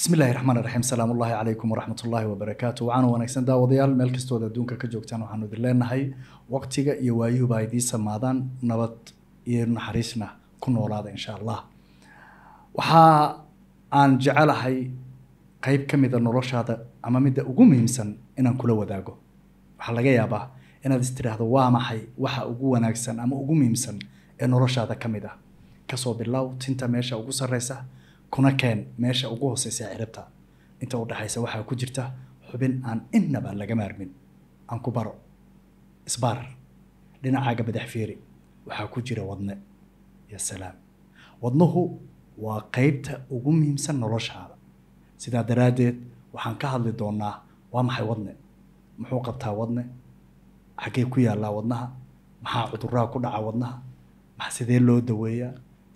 bismi illaahi raxmaan raxiim salaam ullahi calaykum waraxmat ullaahi wabarakaatu wacaana wanaagsan daawadayaal meel kastooda ad adduunka ka joogtaan waxaanu idin leenahay waqtiga iyo waayuhuba idiin samaadaan nabad iyo naxariisna ku noolaada insha allah waxaa aan jecelahay qeyb ka mida noloshaada ama midda ugu muhiimsan inaan kula wadaago waxaa laga yaabaa inaad istiraahdo waa maxay waxa ugu wanaagsan ama ugu muhiimsan ee noloshaada ka mid ah kasoo bilow tinta meesha ugu sarreysa kuna keen meesha ugu hooseysa ciribta inta u dhaxaysa waxaa ku jirta xubin aan inaba laga maarmin aan ku baro isbaar dhinacaaga badax fiiri waxaa ku jira wadne iyo salaam wadnuhu waa qeybta ugu muhiimsan noloshaada sidaa daraaddeed waxaan ka hadli doonaa waa maxay wadne muxuu qabtaa wadne xaggee ku yaallaa wadnaha maxaa cudurraa ku dhaca wadnaha max sidee loo daweeyaa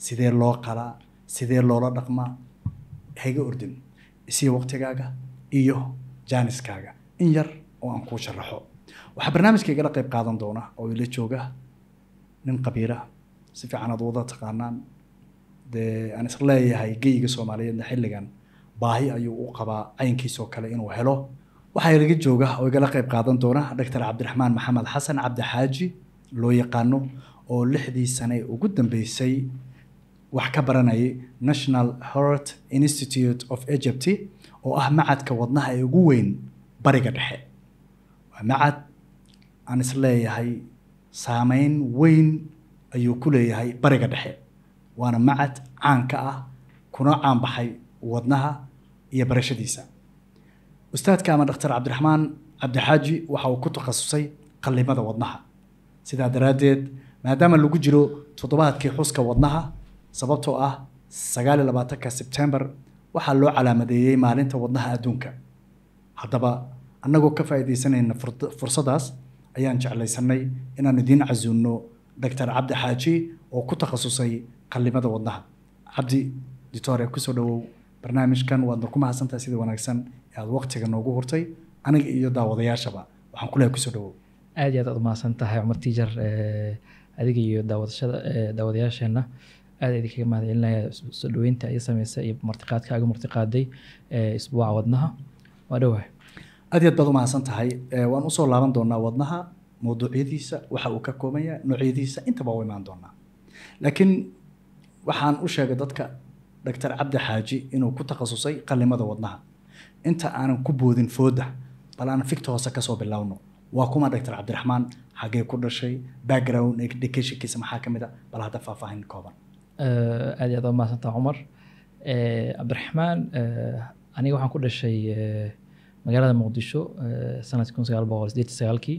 sidee loo qalaa sidee loola dhaqmaa hayga ordin isii waqtigaaga iyo jaaniskaaga in yar oo aan kuu sharaxo waxaa barnaamijka igala qayb qaadan doona oo ila jooga nin qabiira si fiican aad wada taqaanaan dee aan isleeyahay geyiga soomaaliyeedna xilligan baahi ayuu u qabaa caynkiisoo kale inuu helo waxaa ilaga jooga oo igala qayb qaadan doona doctor cabdiraxmaan maxamed xasan cabdixaaji loo yaqaano oo lixdii sane ugu dambeysay wax ka baranayay national heart institute of egypt oo ah macadka wadnaha ee ugu weyn bariga dhexe waa macad aan isleeyahay saameyn weyn ayuu ku leeyahay bariga dhexe waana macad caan ka ah kuna caanbaxay wadnaha iyo barashadiisa ustaadka ama dhakhtar cabdiraxmaan cabdixaaji waxa uu ku takhasusay qallimada wadnaha sidaa daraaddeed maadaama lagu jiro toddobaadkii xuska wadnaha سببتو اه سقال لباتكا سبتمبر وحلو على مدييي مالين تاوضنها ادونكا حدبا انقو كفا ايدي سنين فرصداس ايان جعلي سني انا ندين عزونو دكتر عبد حاجي او كو تخصصي قلي مدى وضنها عبدي ديتوريا كسو لو برنامج كان واندكو ماهسان تاسيدي واناكسان ياد وقتي غنوغو غورتي انا يودا وضيا شبا وحن كلها كسو لو ايدي ياد اضماسان تاهي عمر تيجر ايدي يودا وضيا شبا aad idin kaga mahadcelinaya soo dhaweynta ay sameysa iyo martiqaadkaaga martiqaaday isbuuca wadnaha waa dhowaa aad iy aad baad umahadsan tahay waan usoo laaban doonaa wadnaha mawduucyadiisa waxa uu ka koobanyaa noocyadiisa intaba u imaan doonaa laakiin waxaan u sheegay dadka doctor cabdi xaaji inuu ku takhasusay qalimada wadnaha inta aanan ku boodin fooda bal aan ficta hoose kasoo bilowno waa kuma doctor cabdiraxmaan xagee ku dhashay background educationkiisa maxaa ka mid a ah? bal hadda faahfaahin kooban aad iyo aad waa mahadsantaa cumar cabdiraxmaan aniga waxaan ku dhashay magaalada muqdisho sanadkii kun sagaal boqol sideed sagaalkii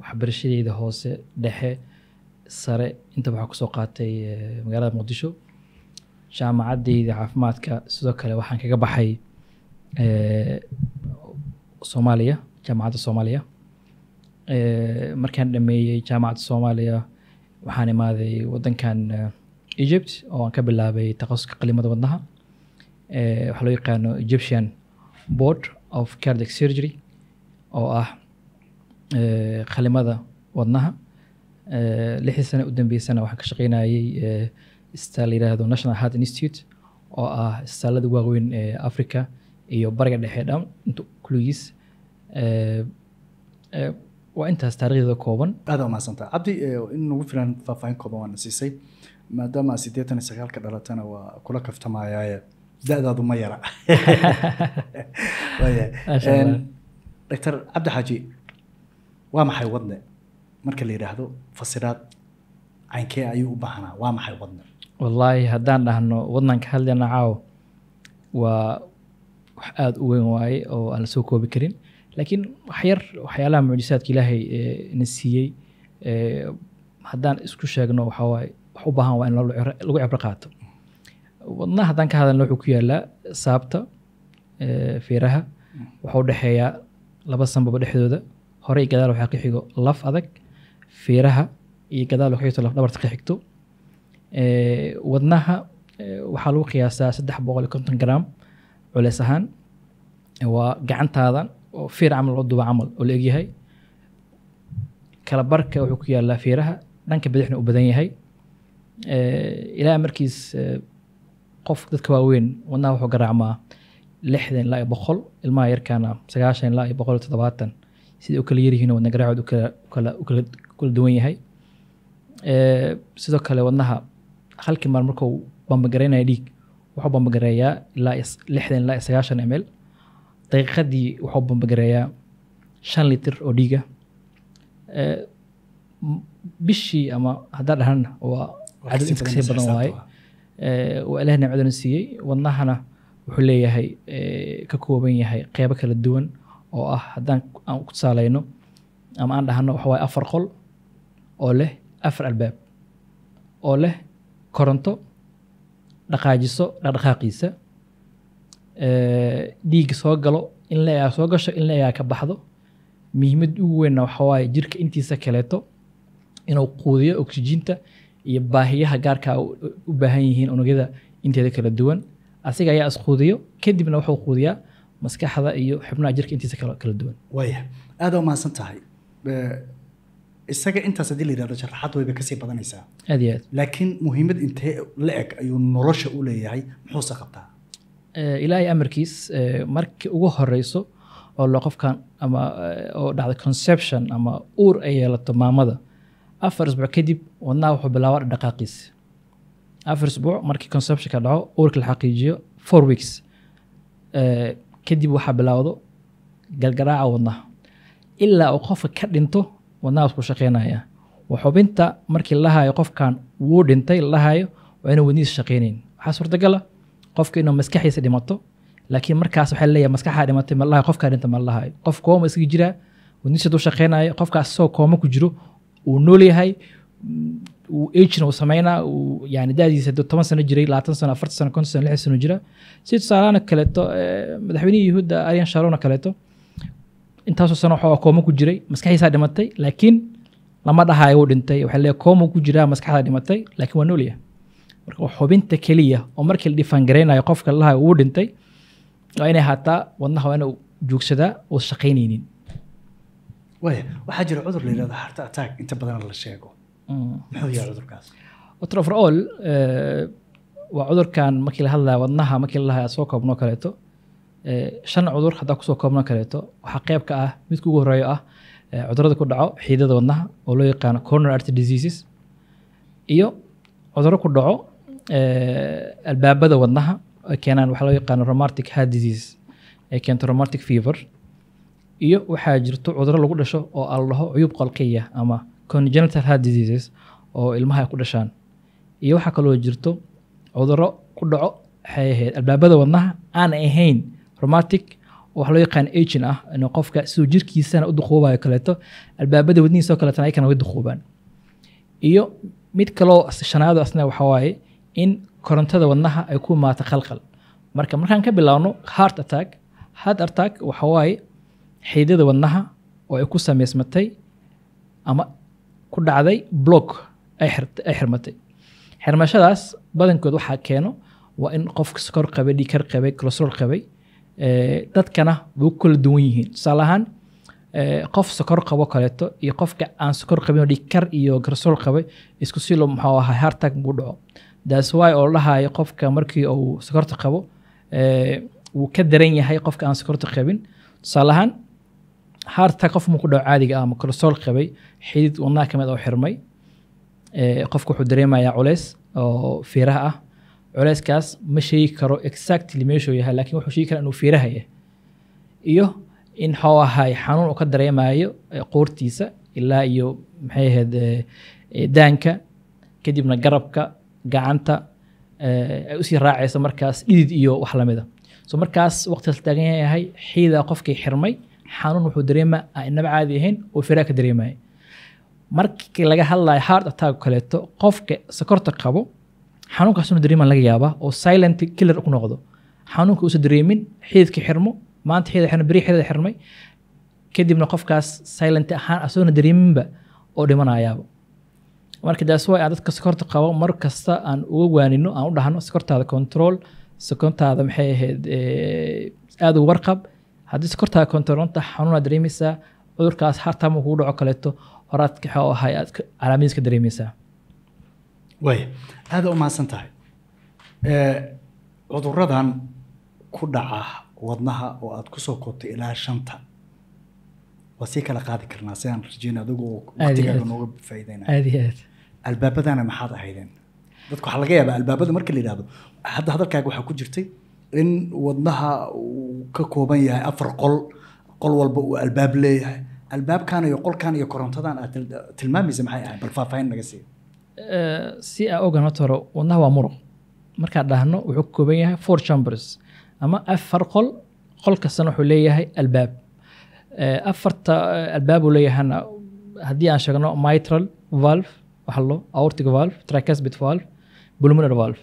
waxbarashadeyda hoose dhexe sare intaba waxaa kusoo qaatay magaalada muqdisho jaamacadeyda caafimaadka sidoo kale waxaan kaga baxay soomaaliya jaamacadda soomaaliya markaan dhameeyey jaamacadda soomaaliya waxaan imaaday wadankan eh, egypt oo aan ka bilaabay takhasuska qalimada wadnaha eh, waxaa loo yaqaano egyptian board of cardic surgery oo ah eh, qalimada wadnaha lixdii sane u dambeysana waxaan ka shaqeynayay istaa la yidhaahdo national heart institute oo ah istaalada waaweyn ee africa iyo bariga dhexe dham kuligiis waa intaas taariikhdeeda kooban aad umaadsantaa cabdi in ugu filan faahfaahin kooban waana siisay maadaama siddeetan iyo sagaalka dhalatana waa kula kaftamayaaye da-daadu ma yara doctor cabdixaaji waa maxay wadne marka la yidhaahdo fasiraad caynkee ayuu u baahnaa waa maxay wadne wallaahi haddaan dhahno wadnan ka hadlayna caaw waa wax aada u weyn waaye oo aan la soo koobi karin laakiin waxyar waxyaalaha mucjisaadka ilaahay eh, na siiyey eh, haddaan isku sheegno waxaa wax u baahan waa in lagu cibro qaato wadna haddaan ka hadalna wuxuu ku yaalaa saabta eh, feeraha waxa u dhexeeyaa laba sanbaba dhexdooda hore iyo gadaal waxaa ka laf adag fiiraha iyo gadaal waxaa ka laf dhabarta ka wadnaha waxaa lagu qiyaasaa saddex boqol iyo konton gram culeys ahaan waa gacantaadan oo fiir camal loo duuba camal oo la egyahay kala barka wuxuu ku yaalaa fiiraha dhanka bidixna u badan yahay eh, ilaa markiis eh, qof dadka waaweyn wadnaha wuxuu garaacmaa lixdan ilaa iyo boqol ilmaha yarkaana sagaashan ilaa iyo boqol iyo toddobaatan siday u kala yaryihiin wadna garaacooda ukala duwan yahay eh, sidoo kale wadnaha halkii maal markuu bambagareynaya dhiig wuxuu bambagareeyaa ilaa iyo lixdan ilaa iyo sagaashan ml daqiiqadii wuxuu bambagareeyaa shan litir oo dhiiga bishii ama haddaan dhahnana waa cadad inta kasii badan waaye waa ilaah nimcadana siiyey wadnahana wuxuu leeyahay ka kooban yahay qeybo kala duwan oo ah haddaan aan ku tusaalayno ama aan dhahno waxawaay afar qol oo leh afar albaab oo leh koronto dhaqaajiso dhaqdhaqaaqiisa dhiig soo galo in layaa soo gasho in layaa ka baxdo muhiimad ugu weynna waxawaaye jirka intiisa kaleeto inuu quudiyo oksijiinta iyo baahiyaha gaarka u baahan yihiin unugyada inteeda kala duwan asiga ayaa isquudiyo kadibna wuxuu quudiyaa maskaxda iyo xubnaha jirka intiisa kala duwan waaya aada umahadsan tahay isaga intaas haddii la yidhahdo sharaxaad wayba kasii badanaysaa aad iyo aad laakiin muhiimad intee la eg ayuu nolosha u leeyahay muxuuse qabtaa Eh, ilaahay amarkiis eh, markii ugu horeyso oo la qofkan ama eh, oo dhacda conception ama uur ay yeelato maamada afar isbuuc kadib wadnaha wuxuu bilaabaa dhaqdhaqaaqiisa afar isbuuc markii conception dhaco uurka la xaqiijiyo four weeks kadib waxaa bilaawdo galgaraaca wadnaha ilaa uu qofka ka dhinto wadnahaas ku shaqeynaya waa markii lahayo qofkan wuu dhintay lahayo waa inuu wadnihiis shaqeynayn waxaa suurtagala ah qofka inuu maskaxiisa dhimato laakiin markaas waxaa leeyahay maskaxaa dhimatay malahay qofkaa dhinta malahay qof kooma iska jiraa wadniisa duu shaqeynaayo qofkaas isagoo kooma ku jiro uu nool yahay uu agina uu sameynaa uu yani da'diisa toban sano jiray labaatan sano afartan sano konton sano lixdan sano jira si tusaalaana kaleeto madaxweynihii yuhuudda aryan sharona kaleeto intaasoo sano waxooga kooma ku jiray maskaxiisaa dhimatay laakiin lama dhahaayo wuu dhintay waxaa leeyahay kooma ku jiraa maskaxdaa dhimatay laakiin waa nool yahay marka xubinta keliya oo markii la dhifaangaraynayo qofka laha uu dhintay waa inay haataa wadnaha waa inuu joogsadaa uu shaqaynaynin waaya waxaa jira cudur la yidhahdo heart attack inta badan la sheego mm. muxuu yahay cudurkaas water over all eh, waa cudurkan markii la hadlaya wadnaha markii la lahaa soo koobno kaleeto eh, shan cudur haddaa kusoo koobno kaleeto waxaa qayb ka ah midka ugu horeeyo ah eh, cudurada ku dhaco xiidada wadnaha oo loo yaqaano coronary artery diseases iyo cuduro ku dhaco Eh, albaabada wadnaha ay keenaan waxaa loo yaqaano romartic heart disease ay keento romartic fever iyo waxaa jirto cuduro lagu dhasho oo aan dhaho cuyub qalqiya ama congenital heart diseases oo ilmaha ay ku dhashaan iyo waxaa kaloo jirto cuduro ku dhaco waxay ahayd albaabada wadnaha aan ahayn romatic oo loo yaqaan agin ah inuu qofka siduu jirkiisana u duqoobayo kaleeto albaabada wadnihiisoo kaleetana ay way duqoobaan iyo mid kaloo shanaado asna waxaa waaye in korontada wadnaha ay ku imaato khalkhal marka markaan ka bilaawno heart attack heart attack waxa waaye wadnaha oo ay ku samaysmatay ama ku dhacday block ay xirmatay xirmashadaas badankood waxaa keeno waa in qofka skor qabay dhiikar qabay colestrool qabay dadkana way kala duwan yihiin tusaale ahaan qof sokor qabo kaleeto iyo qofka aan sokor qabin dhiikar iyo colestrool qabay isku silo muxuu ahaa heart attack buu dhaco that's why oo dhahayo qofka markii uu sokorta qabo wuu ka daran yahay qofka aan sokorta qabin tusaalahaan haarta qof ma ku dhaw caadiga ah ama kolosool qabay xidid wadnaha kamid ah oo xirmay qofka wuxuu dareemayaa culeys oo fiiraha ah culeyskaas ma sheegi karo exactly meeshuu yahay laakiin wuxuu sheegi karaa inuu fiiraha yahay iyo in xoo xanuun uu ka dareemayo qoortiisa ilaa iyo maxay ahayd daanka kadibna garabka gacanta eh, ay usii raacayso markaas dhidid iyo wax lamida so markaas waqtigaas taagan yahay xiidaa qofkii xirmay xanuun wuxuu dareema ah, inaba caadi ahayn oo firaa ka dareemaya markii laga hadlayo hard attack kaleeto qofka sokorta qabo xanuunkaasuna dareeman laga yaabaa oo silent killer ku noqdo xanuunka uusa dareemin xiididka xirmo maanta xiida xirmay beri xiidada xirmay kadibna qofkaas silent ahaan asagona dareeminba oo dhimanayaaba marka daas waa dadka sokorta qabo mar kasta aan uga waanino aan u dhahno sokortaada control sokortaada maxay ahayd aada u warqab haddii sokortaada controlanta xanuunaad dareemeysaa cudurkaas hartama kuu dhaco kaleeto horaad kaxoo ahay aad calaamadiis ka dareemaysaa waaya aada u mahadsan tahay cuduradan ku dhaca wadnaha oo aada ku soo koobtay ilaa shanta waa sii kala qaadi karnaa sidaan rajeyna adigu watigaaga nooga faa'iideyna aad iyo aad albaabadana maxaad ahaydeen dadka waxaa laga yaabaa albaabada marka la yidhahdo hadda hadalkaaga waxaa ku jirtay in wadnaha uu ka kooban yahay afar qol qol walba uu albaab leeyahay albaabkan iyo qolkan iyo korontadan aad tilmaamaysa maxay ahay bal faahfaahin naga siiya si aa ogan horta wadnaha waa muro markaan dhahno wuxuu ka kooban yahay four chambers ama afar qol qol kastana wuxuu leeyahay albaab Eh, afarta eh, albaabu leeyahana haddii aan sheegno mitral valve waxalo aortic valve tricuspid valve pulmonary valve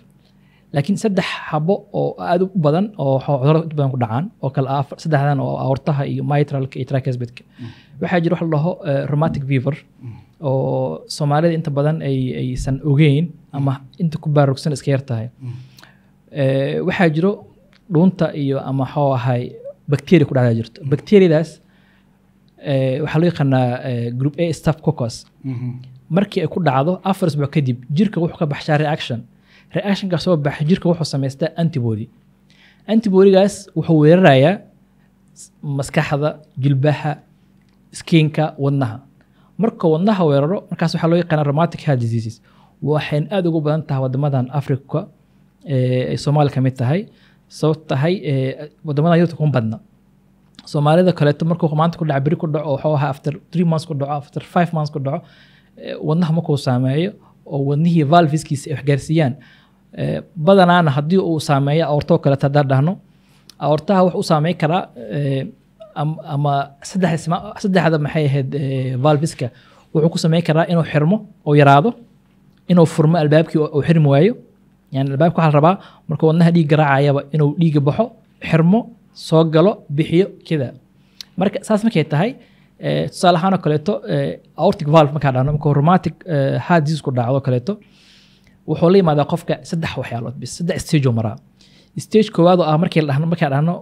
laakiin saddex habo oo aad u badan oo cudurada badan ku dhacaan oo kale saddexdan oo aortaha iyo mitralka iyo tricuspidka waxaa jira waxa la dhaho eh, rheumatic oo soomaalida inta badan aysan ogeyn ama inta ku baarugsan iska yar waxaa jiro dhuunta iyo ama xoo ahay bakteria ku dhacdaa jirto bakteriyadaas Eh, waxaa loo yaqaanaa eh, group a staff cocos mm-hmm. markii ay ku dhacdo afar isbuuc kadib jirka wuxuu ka baxshaa reaction reactionkaasoo baxa jirka wuxuu samaystaa antibody antibodygaas wuxuu weerarayaa maskaxda jilbaha skinka wadnaha marka wadnaha weeraro markaas waxaa loo yaqaana rheumatic heart diseases waxayna aada ugu badan tahay wadamadan africa eh, ay soomaaliya ka tahay sabab tahay wadamadan kuma badna soomaalida kaleeto markuu maanta ku dhaca beri ku dhaco waxuu ahaa after three months ku dhaco after five months ku dhaco eh, wadnaha markuu saameeyo oo wadnihii valviskiisa ay waxgaarsiiyaan eh, badanaana haddii uu saameeyo aortoo kaleeto haddaan dhahno aortaha wax u saameyn karaa eh, ama saddexda maxay ahayd valviska wuxuu ku sameyn karaa inuu xirmo oo yaraado inuu furmo albaabkii uu xirmi waayo yani albaabka waxaa la rabaa marka wadnaha dhiig garaacayaba inuu dhiiga baxo xirmo soo galo bixiyo kida marka saas markay tahay eh, tusaale ahaan oo kaleeto eh, aortic valve markaa dhahno marka rheumatic eh, heart ku dhacdo kaleeto wuxuu la yimaadaa qofka saddex waxyaalood bis saddex stage oo maraa stage koowaad oo ah markii dhahno markaa dhahno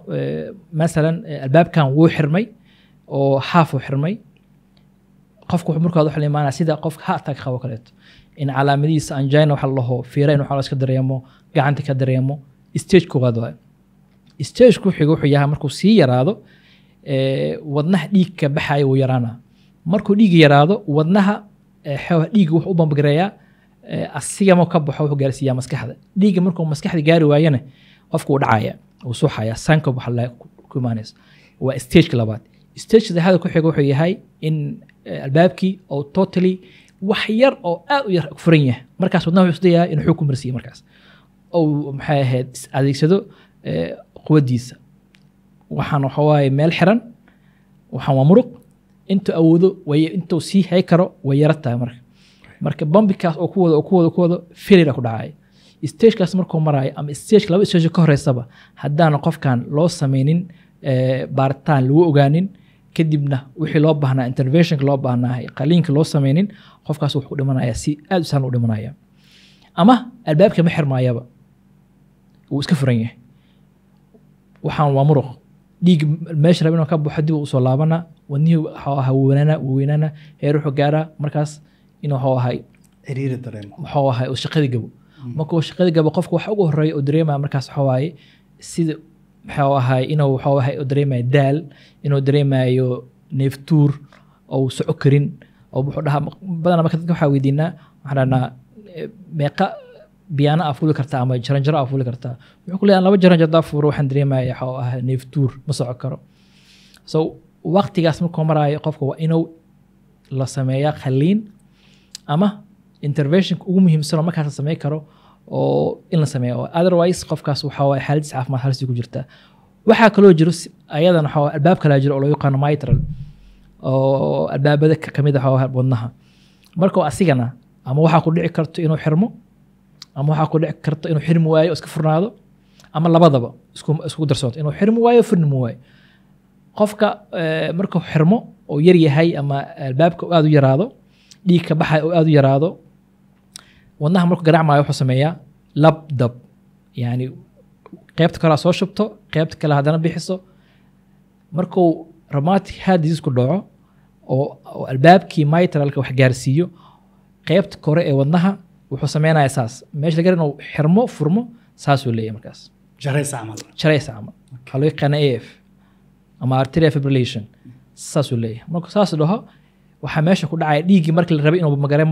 masalan albaabkan wuu xirmay oo xaaf uu xirmay qofku markaad wuxuu la imaanaa sida qofka heart attack qabo kaleeto in calaamadihiisa angina waxa la dhaho waxa la iska dareemo gacanta ka dareemo stage koowaad waayo stage ku wuxuu yaha markuu sii yaraado wadnaha dhiig ka baxaya wuu yaraana markuu dhiig yaraado wadnaha dhiiga wuxuu u bambgareeyaa asigama ka baxo wuxuu gaarsiiyaa maskaxda dhiiga markuu maskaxda gaari waayana qofku uu dhacaya uu suuxaya sankob waxa ku imaanaysa waa stageka labaad stage saddexaad ku wuxuu yahay in albaabkii oo totally wax yar oo aad u yar furan yahay markaas wadnaha wuxuu isdayaa inuu xog marsiiyo markaas ou maxay ahayd adeegsado quwadiisa waxaan waxawaaye meel xiran waxaan waa muruq intuu awoodo intuu sii hay karo way yara tahay marka marka bambikaas oo ku oo ku wada ku ku dhacaya stagekaas markuu maraayo ama stage laba stage ka horeysaba haddaan qofkan loo sameynin eh, baaritaan lagu ogaanin kadibna wixii loo baahnaa interventionka loo baahnaa qaliinka loo sameynin qofkaas wuxuu dhimanaya si aad u sahlan u dhimanaya ama albaabka ma xirmaayaba wuu iska furan yahay waxaan waa muruq dhiig meesha rab inuu ka baxo dib usoo laabana wadnihii waxuu ahaa weynaana weynaana heer wuxuu markaas inuu waxuu ahay xiriiri dareemo waxuu ahay oo shaqadii gabo mm. marka uu gabo qofka waxa ugu horeeya oo dareemaya markaas waxuu waaye sida waxuu ahay inuu waxuu ahay oo dareemayo daal inuu dareemayo neeftuur oo soco karin oo wuxuu dhahaa badanaa marka dadka waxaa weydiinaa waxaan dhahnaa eh, meeqa biyaana aa fuli kartaa ama jaranjaro aa fuli kartaa wuxuu ku leeyahay laba jaranjaro fuuro waxaan dareemaya waxa ah neeftuur ma soco karo so waqtigaas markuu maraayo qofka waa inuu la sameeyaa khaliin ama interventionka ugu muhiimsanoo markaas la sameyn karo oo in la sameeyo otherwise qofkaas waxaa waaye caafimaad halsi ku jirta waxaa kaloo jiro ayadan waxa albaab kalaa jiro oo loo yaqaano mitral oo albaabada ka mid ah wadnaha markuu asigana ama waxaa ku dhici karto inuu xirmo ama waxaa ku dhici karta inuu xirmi waayo o iska furnaado ama labadaba isku darsoonto inuu xirmi waayo furnimi waayo qofka eh, markuu xirmo oo yar ama albaabka oo u yaraado dhiigka baxay oo aad u yaraado wadnaha markuu garaacmaayo wuxuu sameeyaa lab dab yacni qeybta kale soo shubto qeybta kale haddana bixiso markuu romantic heart ku dhaco oo albaabkii mitralka wax gaarsiiyo qeybta kore ee wadnaha wuxuu sameynaya saas meesha laga inuu xirmo furmo saasuu leeyahy markaas jaraysa camal jaraysa camal waxaa loo yaqaana a f ama arterial fibrillation saasuu leeyahay marka saas dhaho waxaa meesha ku dhacaya dhiiggii markii la inuu bamagare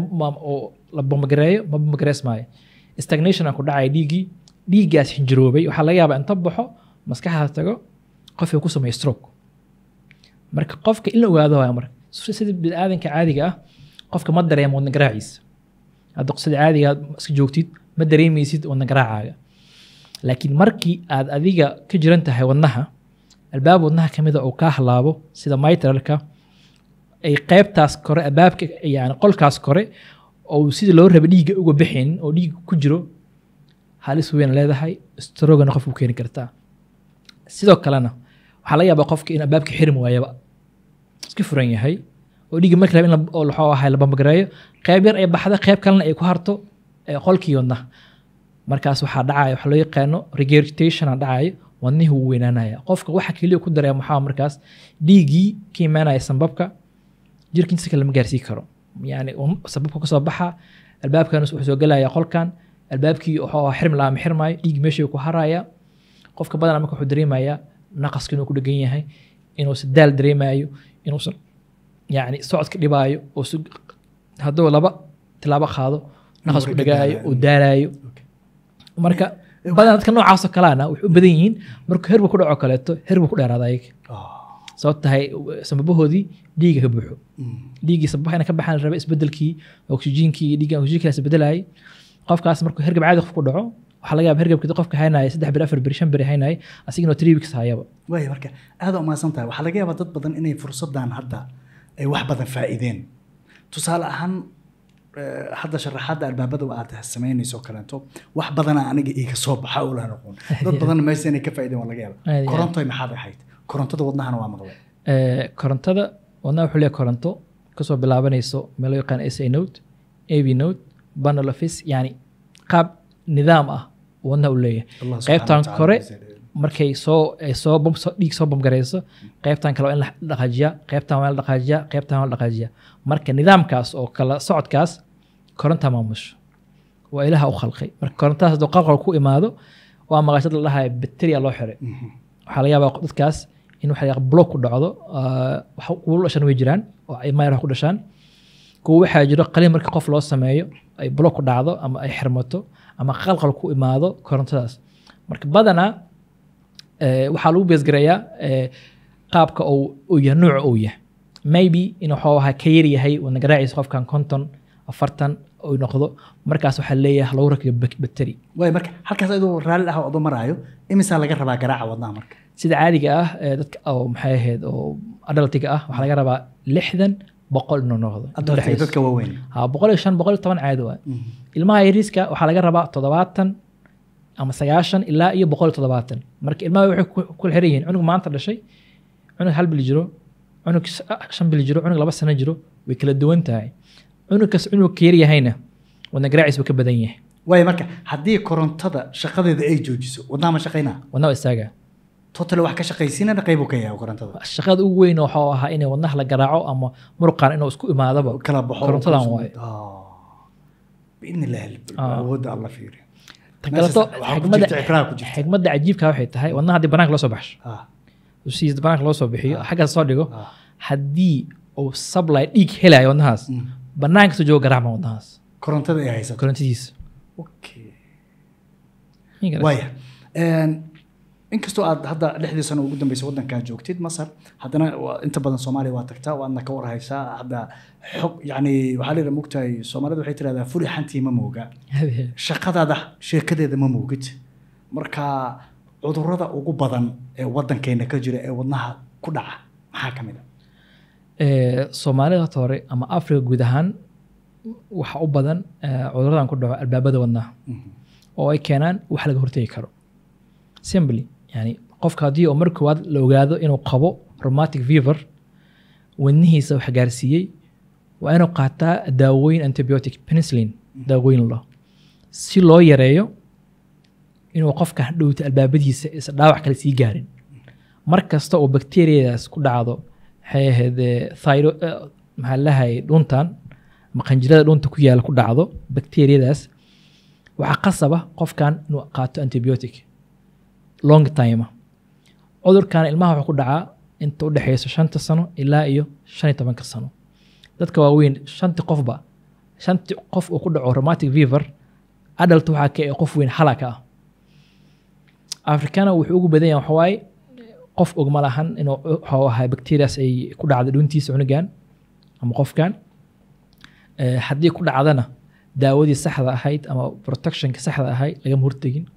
oo la bamagareeyo ma bamagareysmaayo stagnationa ku dhacaya dhiiggii dhiiggaas xinjiroobay waxaa laga yaabaa inta baxo maskaxda tago qofka ku sameeyo stroke marka qofka in la ogaado waaya marka sida bini aadanka caadiga ah qofka ma dareemo wadna garaaciisa doqsada caadiga iska joogtid ma dareemaysid wadna garaacaaga laakiin markii aad adiga ka jiran tahay wadnaha albaab wadnaha ka mida uu kaa halaabo sida mitralka ay qeybtaas kore albaabka yani qolkaas kore oo sida loo raba dhiigga uga bixin oo dhiigga ku jiro halis weyn leedahay strogana qofku keeni kartaa sidoo kalena waxaa laga yaabaa qofka in albaabka xirmi waayaba iska furan yahay oo dhigi marki raba in a la bambagareeyo qeyb yar ay baxda qeyb kalena ay ku harto qolkiiwadna markaas waxaa dhacaya waxa loo yaqaano regurgitationa dhacayo wadnihii wuu weynaanaya qofka waxa keliya ku dareema maxaa markaas dhiiggii ka imaanaya sanbabka jirkiisa kale lama gaarsii karo yani um, sanbabka kasoo baxa albaabkan wuxuu soo gelaya qolkan albaabkii waxaa xirm laama xirmaayo dhiigii meeshii ku haraya qofka badan marka wuxuu dareemaya naqaska inuu ku dhegan yahay inuusan daal dareemayo inuusan yani socodka dhibaayo oo haduu laba tilaabo qaado naqas ku dhagaayo oo daalaayo marka badan dadka noocaasoo kaleana waxay u badan yihiin markuu herba ku dhaco kaleeto herba ku dheeraada ayaga ah. sababta tahay uh, sambabahoodii dhiiga ka buuxo mm. dhiiggii sambabaha ina ka baxaan la raba isbedelkii oksijiinkii iyo dhiiggan oksijiinkaa qofkaas markuu hergab caadi qof ku dhaco waxaa laga yaaba hergabkii qofka haynaya saddex beri afar beri shan beri haynaya asiga inuu hayaba waay marka aad u tahay waxaa laga yaabaa dad badan inay fursadan hadda ay wax badan faa'iideen tusaale ahaan eh, hadda sharaxaadda albaabada aad samaynayso kaleeto wax badana aniga iga soo baxa ula noqon dad badan meesha inay ka faa'iideen waa laga yaaba koronto maxaad ahayd korontada wadnahana waa maqlay eh, korontada wadnaha wuxuu leeyahay koronto kasoo bilaabanayso meel loo yaqaan sa note av note bundle office yani qaab nidaam ah wadnaha u leeyahay qaybtan kore markay soo eh, soo dhiig soo bamgarayso qaybtan kale waa in la dhaqaajiya qaybtan waa in la dhaqaajiya qaybtan waa in la dhaqaajiya marka nidaamkaas oo kala socodkaas koronta maamusho waa ilaha u khalqay marka korontadas hadduu qalqal ku imaado waa maqashad la dhahayo bacteria loo xiray waxaa laga yaabaa dadkaas in waxa layaa ku dhacdo kuwo ah, dhashaan way jiraan oo ay mayr ku dhashaan kuwo waxaa jiro qalin markii qof loo sameeyo ay block ku dhacdo ama ay xirmato ama qalqal ku imaado korontadaas marka badanaa Eh, waxaa lagu beesgarayaa eh, qaabka ya nuuc uu yahay maybe in waxooaha ka yar yahay wadna garaaciisa qofkan konton afartan uu noqdo markaas waxaa leeyahay lagu rakiyo bacteri waay marka halkaas adoo raalli ah odo maraayo imisaa laga rabaa garaaca wadnaha marka sida caadiga ah eh, dadka oo maxay ahayd oo adaltiga ah waxaa laga rabaa lixdan boqol inuu noqdo dadka waaweyn boqol iyo shan boqol iyo toban caadi waay mhm. ilmaha yariiska waxaa laga rabaa toddobaatan ama sagaashan ilaa iyo boqol iyo toddobaatan marka ilmaha waxay ku xiran yihiin cunug maanta dhashay cunug hal bil jiro cunug ah, shan bil jiro cunug laba sano jiro way kala duwan tahay cunugkaas cunug ka yar yahayna wadna garaaciis wuu ka badan yahay waay marka haddii korontada shaqadeeda ay joojiso wadnaha ma shaqaynaa wadnaha istaaga total wax ka shaqaysiinana qayb ka yahay korontada shaqada ugu weyn waxaa ahaa inay wadnaha la garaaco ama muruqaan inuu isku imaadaba kala baxo korontadan waaye ah. biidn illaahi ah. awooda alla fiiriyo tan kaleto xigmada cajiibka waxay tahay wadna hadii bananka loo soo baxsho ah. si banaanka loo soo bixiyo ah. xaggaas soo dhigo ah. haddii uu sably dhiig helayo wadnahaas mm. banaanka soo joogo garaacma wadnahaas korontadakorontadiisa inkastoo aad hadda lixdii sano ugu dambeysay wadankaa joogtid masar haddana inta badan soomaaliya waa tagtaa waadna ka warhaysaa hadda xog yani waxaa leedaha mogtahay soomaalida waxay tiradaa furixantii ma mooga shaqadaada sheekadeeda ma moogid marka cudurrada ugu badan ee wadankeena ka jira ee wadnaha ku dhaca maxaa ka mid a ah? soomaalida horta hore ama africa guud ahaan waxa u badan cudurradan ku dhaco albaabada wadnaha mhm. oo ay keenaan wax laga hortegi karo simply yani qofka haddii oo mar koowaad la ogaado inuu qabo romatic viver wadnihiisa wax gaarsiiyey waa inuu qaataa daawooyin antibiotic penicillin daawooyin lo si loo yareeyo inuu qofka hadhowta albaabadiisa isa dhaawac kale sii gaarin markasta kasta oo bakteriyadaas ku dhacdo maxay ahaydee eh, thyro eh, maxaa lahayay dhuntan ama qanjirada dhunta ku yaala ku dhacdo bakteriyadaas waxaa qasaba qofkan inuu qaato antibiotic long time cudurkan ilmaha wuxuu ku dhacaa inta u dhexeysa shanta sano ilaa iyo shan iyo tobanka sano dadka waaweyn shanti qofba shanti qof uu ku dhaco romatic fever adult waxaa ka ee ah qof weyn halaka ah afrikana wuxuu ugu badan yahay waxaa qof og ma inuu wuxuu ahaa bacterias ay ku dhacda dhuuntiisa cunugan ama qofkan eh, haddii ku dhacdana daawadii saxda ahayd ama protectionka saxda ahayd lagama hortegin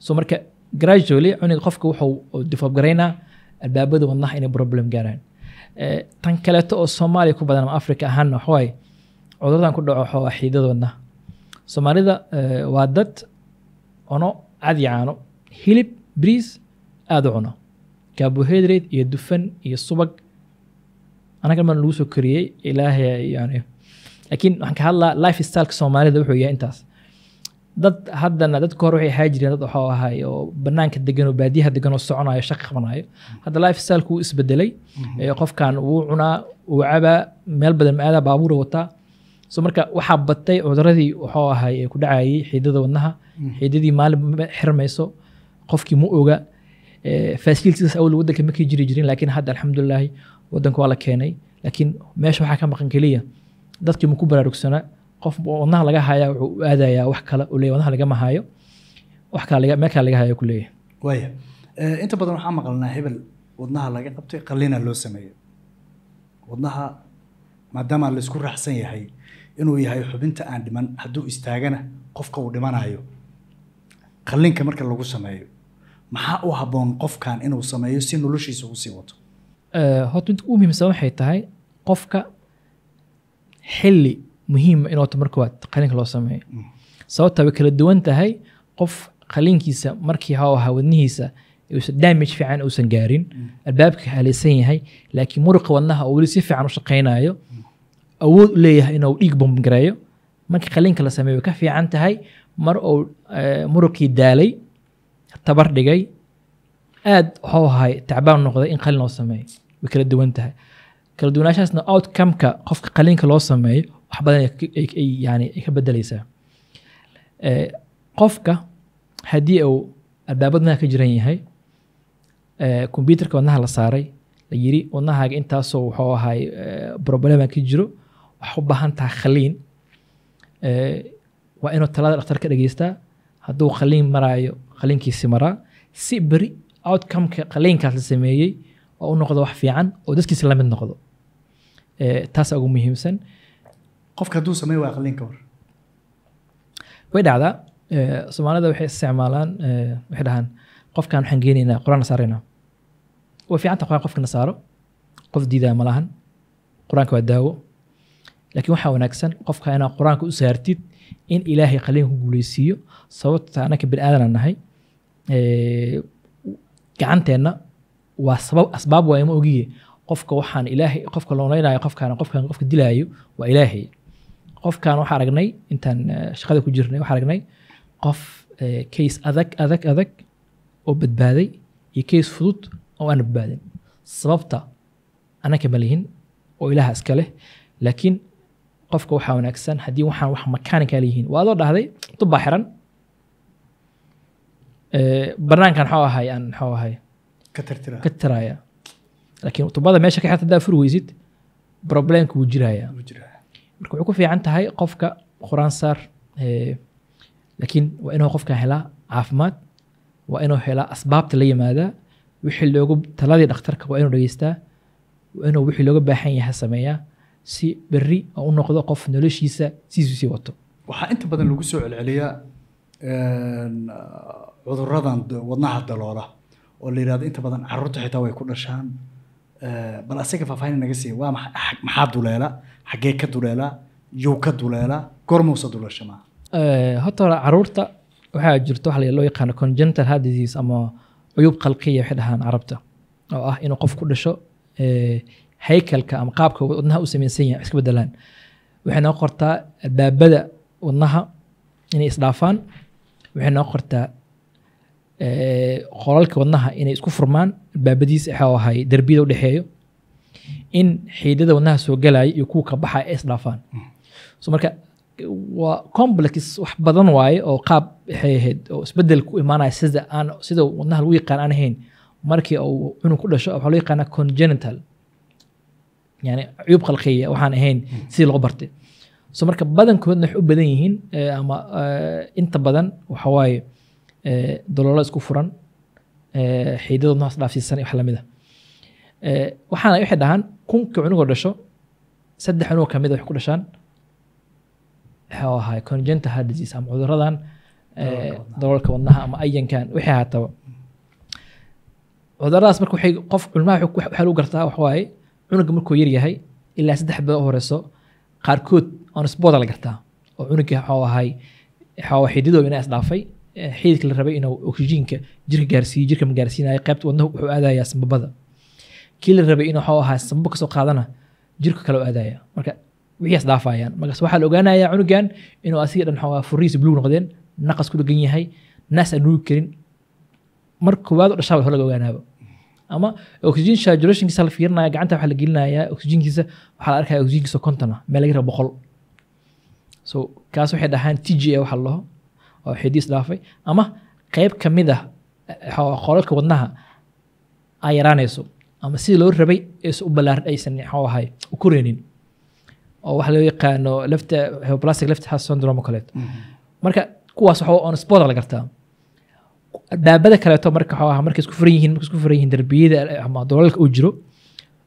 so marka gradually cunuga qofka wuxuu develop garaynaa albaabada wadnaha inay problem gaaraan eh, tan kaleeto oo soomaaliya ku badan ama africa ahaana waxa waaye ku dhaco waxaa xiidada wadnaha soomaalida eh, waa dad cuno cadi caano hilib bariis aada u cuno carbohydrate iyo dufan iyo subag anaga maan lagu soo koriyey ilaahay yani laakiin waxaan ka hadlaa life styleka soomaalida wuxuu yahay intaas dad haddana dadka hore waxay ahaa dad waxuu ahaay oo banaanka degan oo baadiyaha degan oo soconayo shaqa qabanayo hadda life styleka wuu isbedelay mhm. qofkan wuu cunaa wuu cabaa meel badan maadaa baabuura wataa so marka waxaa batay cuduradii waxuu ahaay ee ku dhacayay xiidada wadnaha mhm. xiidadii maalin xirmayso qofkii mu oga faasiiltidaas awal waddanka ma jiri jirin laakiin hadda alxamdulilaahi waddanka waa la keenay laakiin meesha waxaa ka maqan keliya dadkii ma baraarugsanaa qof wadnaha laga haya wuxuu u aadayaa wax kale u leeyahy wadnaha lagama hayo wax kale meel kale laga hayo ku leeyahay waaya inta badan waxaa maqalnaa hebel wadnaha laga qabtay qalina loo sameeyo wadnaha maadaama laysku raacsan yahay inuu yahay xubinta aan dhiman hadduu istaagana qofka uu dhimanayo qallinka marka lagu sameeyo maxaa u haboon qofkan inuu sameeyo si noloshiisa uu sii wato horta mid ugu muhiimsan waxay tahay qofka xilli muhiima inooto markooaad qaliinka loo sameeyo sababta way kala duwan tahay qof qaliinkiisa markii ha ahaa wadnihiisa uusan damage fiican uusan gaarin albaabka halaysan yahay laakiin muruqa wadnaha oo weli si fiican u shaqaynayo awood u leeyahay inuu dhiig bombgareeyo markii qaliinka la sameeyo ka fiican tahay mar uu eh, muruqii daalay tabar dhigay aad waxuu ahay tacbaan noqday in qalin loo sameeyo way kala duwan tahay kala duwanaanshaasna outcomeka qofka qaliinka loo sameeyo wax badan yani ay ka bedelaysaa eh, qofka haddii uu albaabad wadnaha ka jiran yahay kombyuutarka eh, wadnaha la saaray la yiri wadnahaaga intaasoo wuxuu ahay eh, problema ka jiro wax u baahan tahay khaliin waa inuu talada dhakhtar ka dhegeystaa hadduu khaliin maraayo khaliinkiisi maraa si beri outcomeka khaliinkaas la sameeyey oo u noqdo wax fiican oo dadkiisa lamid noqdo taasaa ugu muhiimsan qofka hadduu samey waa aqlin ka war way dhacdaa eh, soomaalida waxay isticmaalaan eh, waxay dhahaan qofkan waxaan geenaynaa qur-aan saaraynaa way fiicanta qur-aan qofka nasaaro qof diidaa ma lahan qur-aanka waa daawo laakiin waxaa wanaagsan qofka inaad qur-aanka u saartid in ilaahay qalinka guuleysiiyo sababta anaka bini aadana nahay eh, gacanteenna waa sabab asbaab waa ima ogiye qofka waxaan ilaahay qofka loonaynayo qofkaan qofkan qofka dilaayo waa ilaahay qofkan waxaa aragnay intaan eh, shaqada ku jirnay waxaa aragnay qof eh, case adag adag adag oo badbaaday iyo case fudud oo aan badbaadin sababta anaka ma oo ilaha iska leh laakiin qofka waxaa wanaagsan haddii waxaan wax makaanikaa leeyihiin waa adoo dhahday tuba xiran eh, banaankan xoo ahay aan xoo ahay ka tiraya laakiin tubada meesha ka xirta haddaa furi weysid problemka wuu jiraya marka waxay ku fiican tahay qofka quraan saar laakiin waa inuu qofka helaa caafimaad waa inuu helaa asbaabta la yimaada wixii loogu taladii dhakhtarka waa inuu dhegeystaa waa inuu wixii looga baahan yahay sameeyaa si berri oo u noqdo qof noloshiisa siisu sii wato waxaa inta badan lagu soo celceliyaa cuduradan wadnaha daloola oo la yidhahdo inta badan caruurta xitaa way ku dhashaan bal asaga faahfaahin naga siiya waa maxaa duleela xagee ka duleelaa yuu ka duleelaa goormuuse duleesha maaha caruurta waxaa jirto waxa loo yaqaano congental heart disease ama cuyub qalqiya waxay dhahaan carabta oo ah inuu qof ku dhasho haykalka ama qaabka wadnaha u samaysan yahay iska bedelaan waxay noo qortaa albaabada wadnaha inay isdhaafaan waxay noo qortaa qolalka wadnaha inay isku furmaan albaabadiis waxa ahay derbiyada u dhexeeyo in xiidada wadnaha soo galaya iyo kuwa ka baxaya ay isdhaafaan mm. so marka waa complex wax badan waaye oo qaab waxay ahayd oo isbedel ku imaanaya sida aan sida wadnaha lagu yaqaan aan ahayn markii uu cunug ku dhasho waxaa loo yaqaanaa congenital yani cuyub qalqeeya waxaan ahayn mm. sidii loo bartay so marka badankoodna waxay u badan yihiin eh, ama eh, inta badan waxawaaye eh, daloolo isku furan xiidada wadnaha isdhaafsiisan iyo wax lamid a ah. Eh, waxaana waxay dhahaan kunkii cunugoo dhasho saddex cunug kamid ah waxay ku dhashaan waxuu ahaa congenta heart disease ama cuduradan eh, daloolka wadnaha ama ayankan wixii ahaataba cuduradaas marka waxay qof culmaha waxaa lagu gartaa waxa cunuga markuu yaryahay ilaa saddex bilood u horeyso qaarkood on sport la gartaa oo cunugii waxuu ahay waxaa xididoob inaa isdhaafay eh, xididka la rabay inuu oksijiinka jirka gaarsiiyo jirka ma gaarsiinayo qaybta wadnaha wuxuu aadayaa sambabada kii la rabay inuu waxuu ahaa sababo kasoo qaadana jirka kale u aadaaya marka wixiias dhaafayaan markaas waxaa la ogaanaya cunugan inuu asiga dhan waxuu ahaa furrihiisa bluu noqdeen naqas ku dhegan yahay naas aan nuugi karin mar koowaad u dhashaaba hore laga ogaanaaba ama oxygen saturationkiisa la fiirinaya gacanta waxaa la gelinayaa oxygenkiisa waxaa la arkaya oxygenkiisa konton ah, meel laga raba boqol so kaas waxay dhahaan t g a waxa la oo xidiis dhaafay ama qayb ka ah qolalka eh, wadnaha ay yaraanayso ama sidii loo rabay s u balaaran aysan mxuu ahay u koreenin oo waxa loo yaqaano lafta heoplastic left heart syndrome oo mm-hmm. marka kuwaas waxa on sport la gartaa dhaabada kaleeto marka waxa ah markay isku furan yihiin markay isku furan yihiin darbiyada ama doolalka uu jiro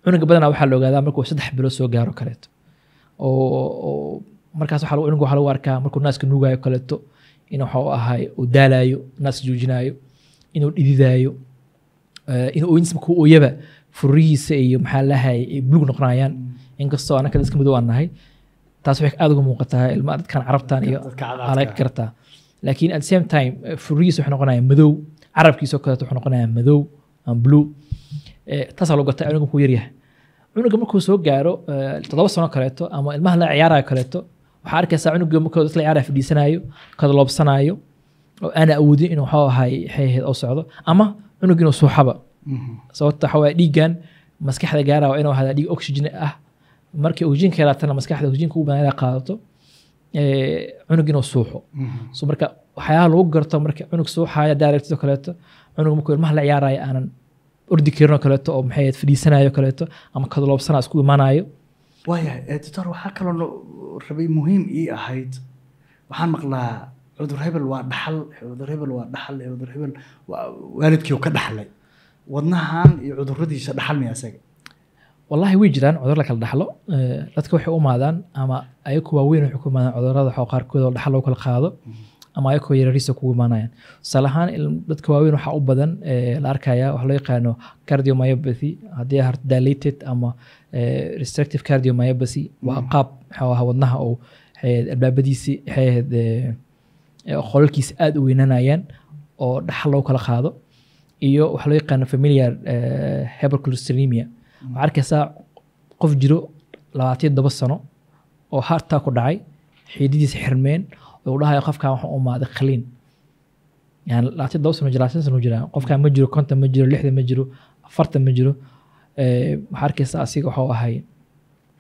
cunuga badanaa waxaa la ogaadaa markuu saddex bilood soo gaaro kaleeto oo markaas waxa lagu cunuga waxa lagu arkaa markuu naaska nuugaayo kaleeto inuu waxa ahay uu daalaayo naaska joojinaayo inuu dhididaayo inuu insma ku ooyaba furihiisa iyo maxaa lahay blug noqonayaan inkastoo ana iska midow aan taas waxay aad uga muuqataa ilma dadkan carabtan iyo alayb kartaa laakiin at same time furihiisa wuxuu noqonayaa madow carabkiisa oo kaleeto wuxuu noqonayaa madow aan blue taasaa loo gataa cunuga markuu yaryahay cunuga markuu soo gaaro toddoba sano kaleeto ama ilmaha la ciyaaraya kaleeto waxaa arkaysaa cunuga markuu dadka ciyaaraya fadhiisanaayo kada oo aan awoodin inuu waxuu ahay waxay oo socdo ama cunug inuu suuxaba sababta waxawaya dhiiggan maskaxda gaara waa inuu ahaada dhiig oxygen ah markii oxygenka yaraatana maskaxda oxygenka ugu badan inay qaadato eh, cunug inuu suuxo mm-hmm. so marka waxyaalaha lagu garto marka cunug suuxaaya directed kaleeto cunug markuu ilmaha la ciyaaraayo aanan ordi karin oo kaleeto oo maxay fadhiisanayo kaleeto ama kadoloobsanaa isku imaanayo waayahay doctor waxaa kaloo rabay muhiim ii ahayd waxaan maqlaa cudur hebel waa dhaxal cudur hebel waa dhaxal cudur hebel waalidkii ka dhaxlay wadnahan iyo cuduradiisa dhaxalmaya isaga wallahi way jiraan cudur la kala dhaxlo eh, dadka waxay u maadaan ama ayagoo waaweyn waxay ku imaadaan cudurada waxoo qaarkood oo dhaxal loo kala qaado mhm. ama ayagoo yarariisa kugu imaanayaan tusaale ahaan dadka waaweyn waxaa u badan eh, la arkaya waxa loo yaqaano cardiomyopathy haddii heart dilated ama eh, restrictive cardiomyopathy waa mhm. qaab muxuu wadnaha oo albaabadiisi waxay ahayd aada u weynanayaan oo dhaxal loo kala qaado iyo waxa loo yaqaano familiar heberclostremia eh, waxaa arkaysaa qof jiro labaatiyo todoba sano oo hartaa ku dhacay xididiisa xirmeen oo dhahayo qofkan waxa u imaaday khaliin yani labaatiyo todoba sano jira sano jira qofkan ma jiro konton ma jiro lixdan ma jiro afartan ma jiro eh, waxaa arkaysaa asiga waxuu ahay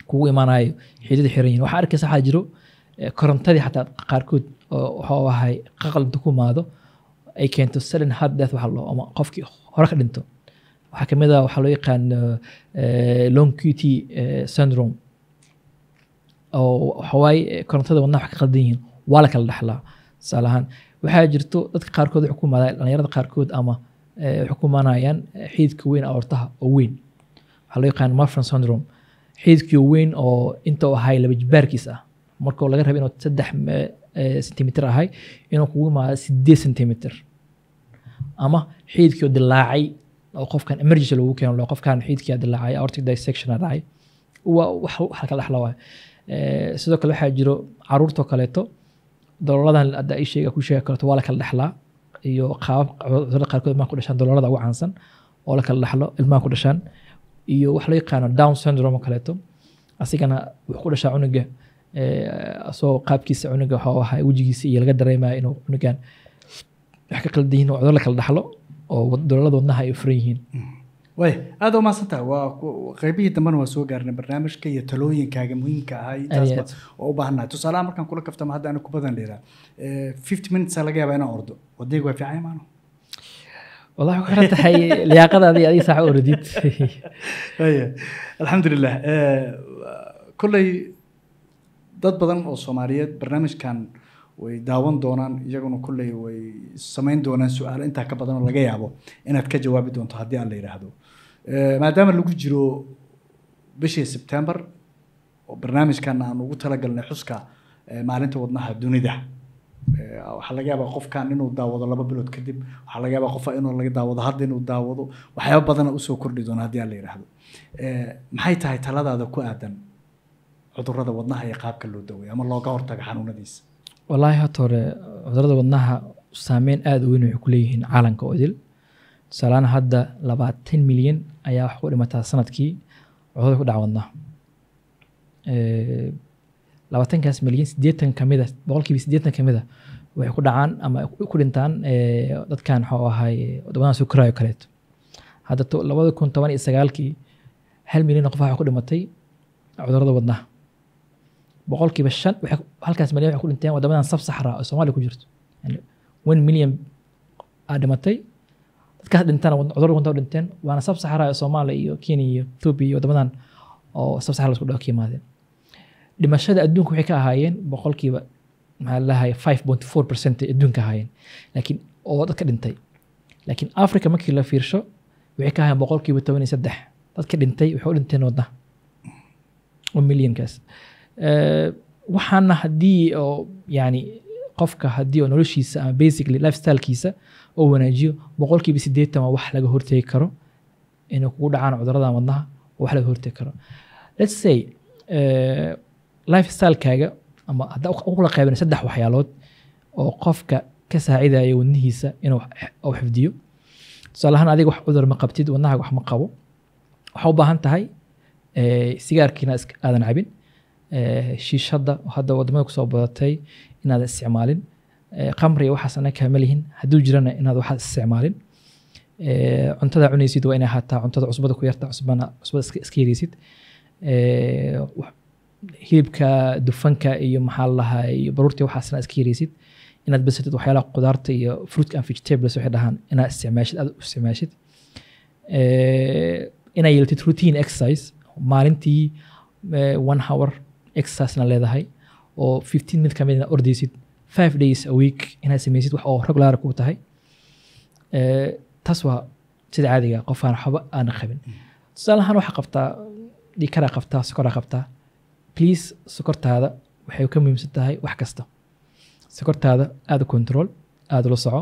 kugu imaanayo xidida xiran yihin waxaa arkaysaa waxaa jiro eh, korontadii xataa qaarkood oo waxuu ahay qaqal inta ku imaado ay keento sudden heart death waxa loo ama qofkii hore ka dhinto waxaa kamid ah waxaa loo yaqaan eh, long qt eh, syndrome oo waxawaaye eh, korontada wadnaha wax ka qaldan yihiin waa la kala dhaxlaa tusaale ahaan waxaa jirto dadka qaarkood waxay ku imaadaan dhalinyarada qaarkood ama waxay ku imaanayaan xiidka weyn aortaha oo weyn waxaa loo yaqaan marfan syndrome xiidkii weyn oo inta u ahay laba jibaarkiis ah markoo laga raba inuu saddex centimitr ahay inuu kugu imaado sideed centimitr ama xiidkii dilaacay oo qofkan emergency lagu keeno lo qofkan xiidkii dilaacay aortic dissection dhacay wax la dhaxla waayo sidoo kale waxaa jiro caruurtoo kaleeto dololadan hadda ay sheega ku sheegi karto waa la kala dhaxlaa iyo qaabab cudurada qaarkood ilmaha ku dhashaan dololada ugu caansan oo la kala dhaxlo ilmaha ku dhashaan iyo wax loo yaqaano down syndrome oo kaleeto asigana wuxuu ku dhashaa cunuga asagoo qaabkiisa cunuga xooaha wejigiisa iyo laga dareemaya inuu cunugan wax ka qaldan yihin cudur la kala dhaxlo oo dololada wadnaha ay u furan yihiin mm. way aada umaadsantaha waa dambena waa soo gaarnay barnaamijka iyo talooyinkaaga muhiimka ahaa intaasba oo u baahannahay tusaalaha markaan kula kaftama hadda aniga kubadan leedaha fifty minutes laga yaabaa inaan ordo wadayga waa fiican maano والله waxaan tahay liyaaqadaada adiga saax u alxamdulilah kulley dad badan oo soomaaliyeed barnaamijkan way daawan doonaan iyaguna kolley way samayn doonaan su-aalo intaa ka badan laga yaabo inaad ka jawaabi doonto haddii aan la yidhaahdo eh, maadaama lagu jiro bishii sebtember oo barnaamijkan aan ugu talagalnay xuska eh, maalinta wadnaha dunida eh, waxaa laga yaabaa qofkan inuu daawado laba bilood kadib waxaa laga yaabaa qofa inuu laga daawado hadda inuu daawado waxyaaba badana usoo kordhi doona haddii aan la yidhaahdo maxay tahay taladaada ku aadan cudurada wadnaha iyo qaabka loo daweey ama looga hortago xanuunadiisa wallaahi hata hore cudurada wadnaha saameyn aada u weyn waxay kuleeyihiin caalanka caalamka oo idil hadda labaatan milyan ayaa wax ku dhimataa sanadkii cudurada ku dhaca wadnaha labaatankaas milyan sideetan kamid a ah, boqolkiiba siddeetan kamid ah waxay ku dhacaan ama ku dhintaan dadkan waxuu ahay wadamadaha sukarayo kaleeto hadda labada kun toban iyo sagaalkii hal milyan oo qof waxaa ku dhimatay cudurada wadnaha boqolkiiba shan halkaas malyan waxay ku dhinteen wadamadan sab saxra oo soomaaliya ku jirto one million aa dhimatay dadkaas dhintaan cudurada kunta dhinteen waana sab saxra ee soomaaliya iyo kenya iyo ethiopia iyo wadamadan oo sab saxra lasku dhawa ka yimaadeen dhimashada adduunka waxay ka ahaayeen boqolkiiba maxaa lahaaya five point four percent ay adduunka ahaayeen laakiin oo dadka dhintay laakiin africa markii la fiirsho waxay ka ahaayeen boqolkiiba toban iyo saddex dadka dhintay waxay u dhinteen wadna oo milyankaas Eh, waxaana haddii oo yani qofka haddii oo noloshiisa ama basically lifestylekiisa oo wanaajiyo boqolkiiba sideetan waa wax laga hortegi karo inay kugu dhacaan cuduradan wadnaha waa wax laga hortegi karo let's say eh, lifestylekaaga ama hadda u kala saddex waxyaalood oo qofka ka saacidaya wadnihiisa inuu xifdiyo tusaalahaan adiga wax cudur ma qabtid wadnahaga wax ma qabo waxaa u baahan tahay eh, sigaarkiina aadan cabin shiishada hadda wadamada kusoo badatay inaad isticmaalin kamri waxaas ana kaama lihin hadduu jirana inaad waxaad isticmaalin cuntada cunaysid waa inay ahaataa cuntada cusbada ku yarta cusbana cusbada iska yaraysid hilibka dufanka iyo maxaa la lahaa iyo baruurta waxaasna iska yaraysid inaad basatid waxyaalaha qudaarta iyo fruit and vegetables waxay dhahaan inaad isticmaashid aad isticmaashid inaad yeeltid routine exercise maalintii one hour exercisena leedahay oo fifteen minute kamid ina ordaysid five days a week inaad sameysid wax oo regular ku tahay eh, taas waa sida caadiga ah, qof aan waxba aana qabin mm. tusaalahaan waxaa qabtaa dhiikaraa qabtaa sokoraa qabtaa please sokortaada waxay ka muhiimsan tahay wax kasta sokortaada aada control aada la soco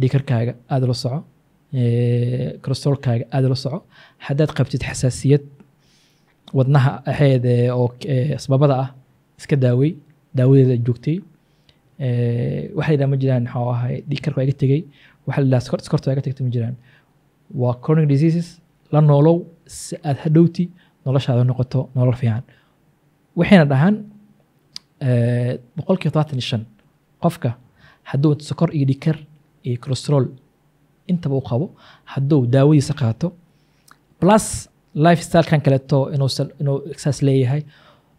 dhiikarkaaga aada la soco kolestroolkaaga eh, aada la soco haddaad qabtid xasaasiyad wadnaha ahayd oo sababada ah iska daawey daawadeeda joogtay waxa la ma jiraan maxaa ahay dhiigkarka waa iga tegey waxa la dhaha ma jiraan waa chronic diseases la noolow si aad hadhowti noloshaada noqoto nolol fiican waxayna dhahaan boqolkiiba todobaatan iyo shan qofka hadduu sokor iyo dhiigkar iyo crostrol intaba u qabo hadduu daawadiisa qaato plus lifestylekan kaleeto inuu saas leeyahay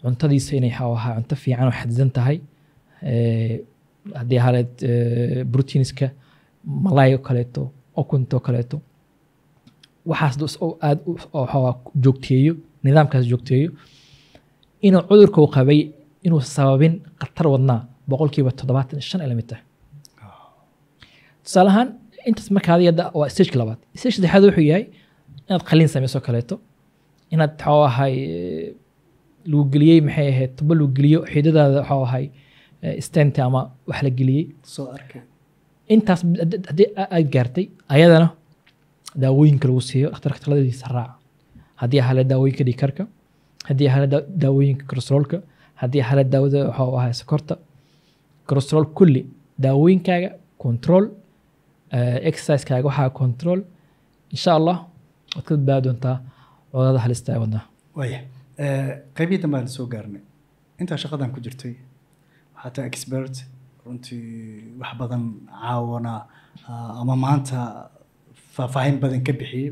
cuntadiisa inay ahaa cunto fiican oo xadidan tahay eh, haddii haleed proteinska eh, malay o kaleeto okunto kaleeto waxaas aad joogteeyo nidaamkaas joogteeyo inuu cudurka uu qabay inuu sababin khatar wadnaa boqolkiiba toddobaatan shan ay lamid tahay ah. tusaalahaan intaas marka adiga waa stage labaad stage saddexaad wuxuu yahay inaad khaliin samayso kaleeto inaad waxaa ahay eh, lagu geliyey maxay ahayd tuba lagu geliyo xidadaada waxaa ahay eh, ama wax la geliyey intaas haddii aad gaartay ayadana daawooyinka lagu siiyo dhakhtarkaladiisa raaca haddii ahale daawooyinka dhiikarka haddii ahale daawooyinka crostrolka haddii ahale daawada waxaa ahay sokorta kolesterool kulli daawooyinkaaga control eh, exerciseskaaga waxaa control insha allah waad ka badbaadi doontaa colaada halista ay wadnaa waaya eh, qaybihii dambe aan soo gaarnay intaa shaqadan ku jirtay waxaa expert runtii wax badan caawana ah, ama maanta faahfaahin badan ka bixiyey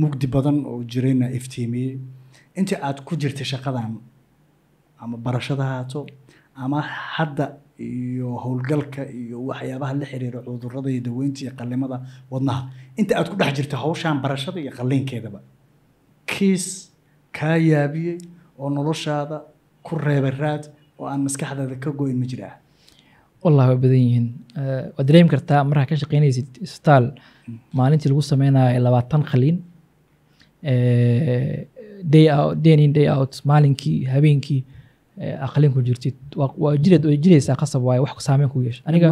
mugdi badan oo jirayna iftiimiyey intii aad ku jirtay shaqadan ama barashada haato ama hadda iyo howlgalka iyo waxyaabaha la xiriira cudurada iyo daweynta iyo qalimada wadnaha inta aad ku dhex jirta hawshan barashada iyo qaliinkeedaba kiis kaa yaabiyey oo noloshaada ku reebaraad oo aan maskaxdaada ka goyn ma jiraa wallah waa badan yihiin waad dareemi kartaa markaa ka shaqeynaysid isbitaal maalintii lagu sameynayo labaatan qaliin day in day out maalinkii habeenkii aqlin ku jirtid waa jireed way qasab waaye wax saameyn ku yeesha aniga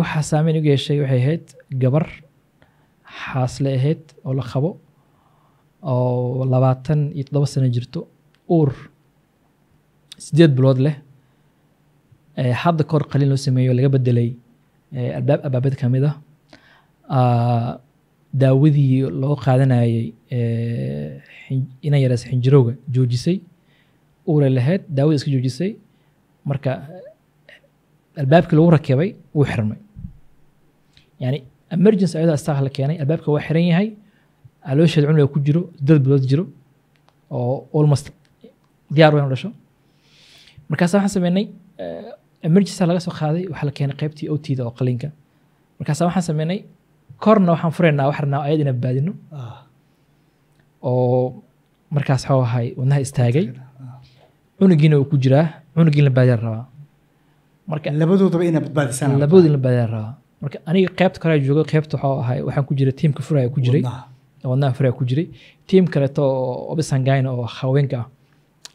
waxaa saameyn igu yeeshay waxay ahayd gabar xaasle ahayd oo la qabo oo labaatan iyo toddoba sano jirto uur sideed bilood leh hadda kahor qalin loo sameeyo laga bedelay albaab abaabad kamid a ah. daawadii loo qaadanayay inan yareys xinjirowga joojisay uula lahayd daawada iska joojisay marka albaabkii lagu rakibay wuu xirmay yani emergency ayadaa staakh la keenay albaabka waa xiran yahay caloosheeda cunuga ku jiro dad bilood jiro oo almost diyaar u ah dhasho markaasa waxaan sameynay eh, emergency laga soo qaaday waxaa la keenay qaybtii otida oo qaliinka markaasa waxaan sameynay korna waxaan furaynaa wax rabnaa ayad inaan baadino ah. oo markaas waxuu ahay wadnaha istaagay cunugiina uu ku jiraa cunugii la baadiyaa rabaa marka labadoodaba inaa badbaadisaa labadood la baadiyaa rabaa marka aniga qaybta kore joogo qaybta waxaa ahay waxaan ku jiray tiimka furaya ku jiray wadnaha furaya ku jiray tiim kaleeto oo oo haweenka ah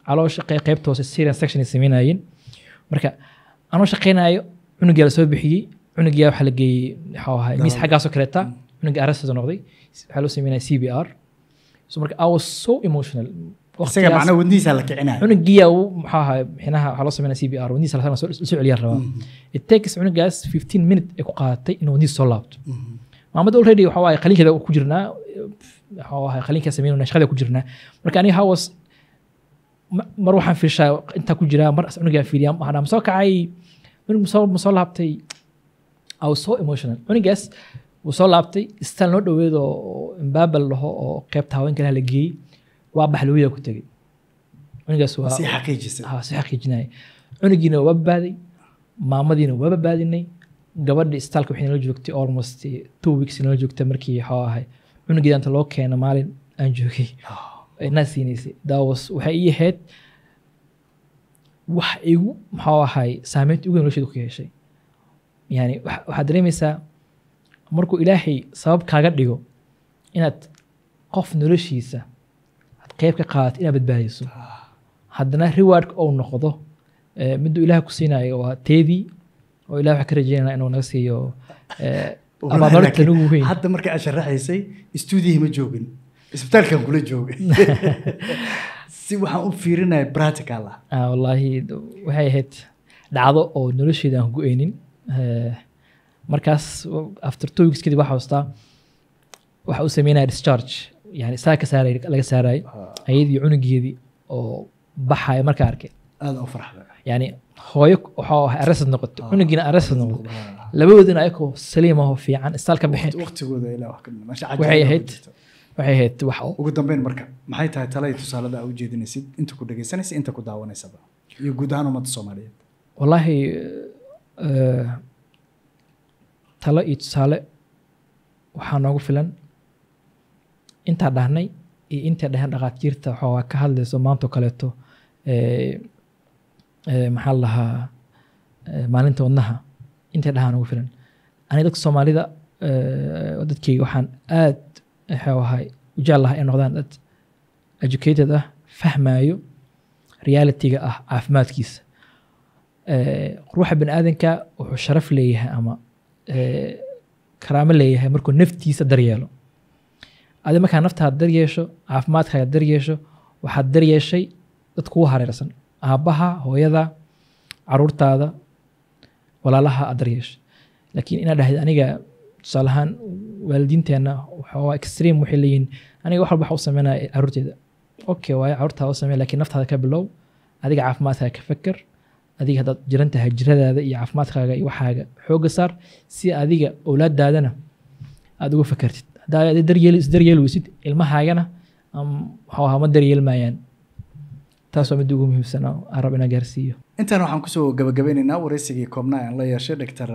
caloosha qaybta hoose syrian section ay sameynayeen marka anoo shaqaynayo cunugaa la soo bixiyey cunugaa waxaa la geeyey maxuu ahay miis xaggaasoo kaleeta cunuga arrested noqday waxaa loo sameynaya c b r so marka i was so emotional isaga macnaa wadnihiisa la kicinaya cunugiya soo laabtay i was dhaweed oo imbaabal laho oo qeybta haweenka la geeyey waa baxluwiya ku tegey cunugaas si cunugiina waa babaaday maamadiina waa babaadinay gabadhi istaalka waxay nala joogtay almost two weeks nala joogta markii xoo ahay cunugeeda loo keena maalin aan joogay oh. naa siinaysay daawas waxay ii ahayd wax igu maxuu ahay saameynta ugu nolosheeda ku yeeshay yani waxaad dareemaysaa markuu ilaahay sabab kaaga dhigo inaad qof noloshiisa qeyb ka qaadato inaad badbaadiso haddana rewardka ou noqdo eh, midu ilaah ku siinayo waa teedii oo ilah waxaan ka rajeynana inuu naga siiyo eh, abaabarintan ugu hadda marka aad sharaxaysay istuudiyahi ma joogin isbitaalkan kula jooga si waxaan u fiirinaya practical ah. ah wallaahi waxay ahayd dhacdo oo nolosheeda aan go-eynin eh, markaas after two weeks kadib waxaa hostaa waxa u sameynaya discharge yani saaka saar laga saarayo ah. ayadii cunugeedii oo baxayo markaa arkay yani hooyo waxaa ahay aresad noqoto ah. cunugiina aresad ah. noqoto labadoodina ayakoo saliim aho fiican istaal ka bixin waxay ahayd waxay ahayd wax ugu dambeyn marka maxay tahay talay tusaalada aa u inta ku dhegaysanaysa inta ku daawanaysaba iyo guud ahaan ummadda soomaaliyeed wallaahi eh, talo iyo tusaale waxaa noogu filan intaa dhahnay iyo intay dhaheen dhaqaatiirta xoogaa ka hadlayso maanto kaleeto maxaa lahaa maalinta wadnaha intay dhahaan ugu filan ani dadka soomaalida dadkeyga waxaan aad xoogahay u lahaa inay noqdaan dad educated ah fahmaayo realityga ah caafimaadkiisa ruuxa bani aadanka wuxuu sharaf leeyahay ama karaamo leeyahay markuu naftiisa daryeelo adi markaa naftaad daryeesho caafimaadkaaad daryeesho waxaad daryeeshay dad kugu hareersan aabaha hooyada caruurtaada walaalaha aad daryeeshay laakiin inaad dhahday aniga tusaalahaan waalidiinteenna waxoogaa extream waxay leeyihiin aniga wax walba waxa u sameynaya caruurteeda okay waayo caruurtaada u samey lakiin naftaada ka bilow adiga caafimaadkaaga ka feker adiga haddaad jiran jiradaada iyo caafimaadkaaga iyo waxaaga xooga saar si adiga owlaadaadana aada uga fakertid daryeeli ilmahaagana ma daryeelmayaan taasoo midda ugu muhiimsana aan rab gaarsiiyo intaan waxaan kusoo gabagabeyneynaa wareysigii koobnaa aan la yeeshay doctor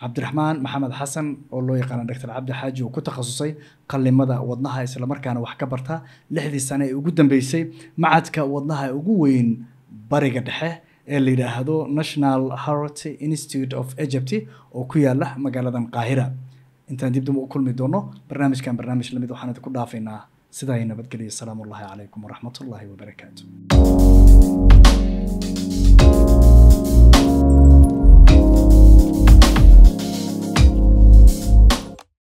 cabdiraxmaan maxamed xasan oo loo yaqaana doctor cabdixaaji xaaji oo ku takhasusay qallimada wadnaha islamarkaana wax ka barta lixdii sane ee ugu dambeysay macadka wadnaha ugu weyn bariga dhexe ee la yidhaahdo national heart institute of egypt oo ku yaala magaaladan qaahira intaan dib dib u kulmi doono barnaamijkan barnaamij lamid ah, waxaan idinku dhaafaynaa sidaa nabadgeliya asalaamu ullahi calaykum waraxmatullaahi wabarakaatu